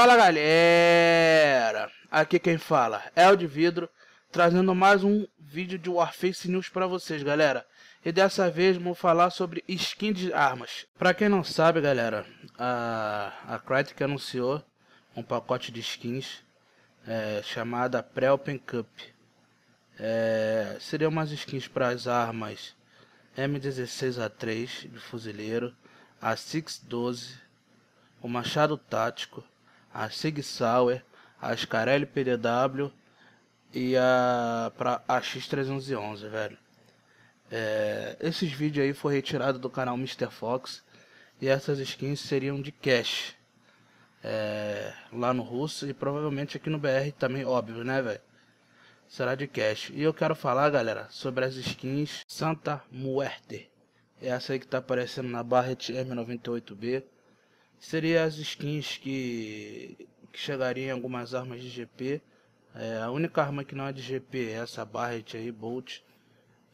Fala galera, aqui quem fala é o de Vidro, trazendo mais um vídeo de Warface News para vocês galera. E dessa vez vou falar sobre skin de armas. Para quem não sabe galera, a, a Crytek anunciou um pacote de skins é, chamada Pre-Open Cup. É, seriam umas skins para as armas M16A3 de fuzileiro, A612, o machado tático a Sig Sauer, a Scarelli PDW e a para a X311, velho. É, esses vídeos aí foi retirado do canal Mr. Fox e essas skins seriam de cash é, lá no russo e provavelmente aqui no BR também, óbvio, né, velho? Será de cash. E eu quero falar, galera, sobre as skins Santa Muerte. Essa aí que tá aparecendo na Barrett M98B seria as skins que, que chegariam em algumas armas de GP. É, a única arma que não é de GP é essa Barret aí, Bolt,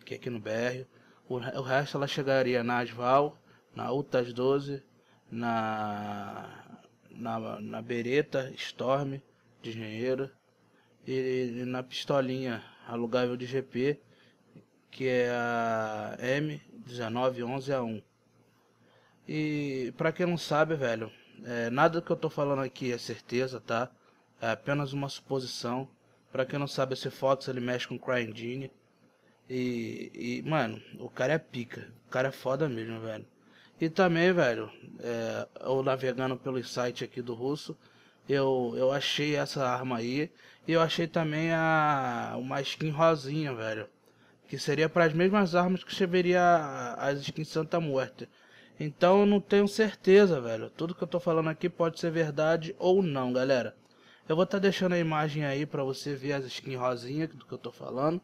que é aqui no BR. O, o resto ela chegaria na Asval, na Utas 12, na, na, na Beretta Storm de engenheiro e, e na pistolinha alugável de GP, que é a M1911A1. E para quem não sabe, velho, é, nada que eu tô falando aqui é certeza, tá? É apenas uma suposição. Para quem não sabe, esse Fox ele mexe com Crying E, e, mano, o cara é pica. O cara é foda mesmo, velho. E também, velho, é, eu navegando pelo site aqui do russo, eu, eu achei essa arma aí. E eu achei também a uma skin rosinha, velho. Que seria para as mesmas armas que veria as skins Santa Morte. Então eu não tenho certeza, velho. Tudo que eu tô falando aqui pode ser verdade ou não, galera. Eu vou estar tá deixando a imagem aí pra você ver as skins rosinha do que eu tô falando.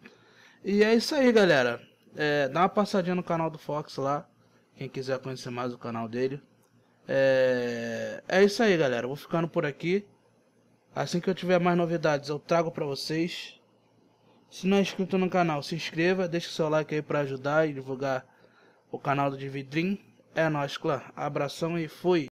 E é isso aí, galera. É, dá uma passadinha no canal do Fox lá. Quem quiser conhecer mais o canal dele. É, é isso aí, galera. vou ficando por aqui. Assim que eu tiver mais novidades, eu trago pra vocês. Se não é inscrito no canal, se inscreva, deixe seu like aí para ajudar e divulgar o canal do Dividrim. É nóis, clã. Abração e fui!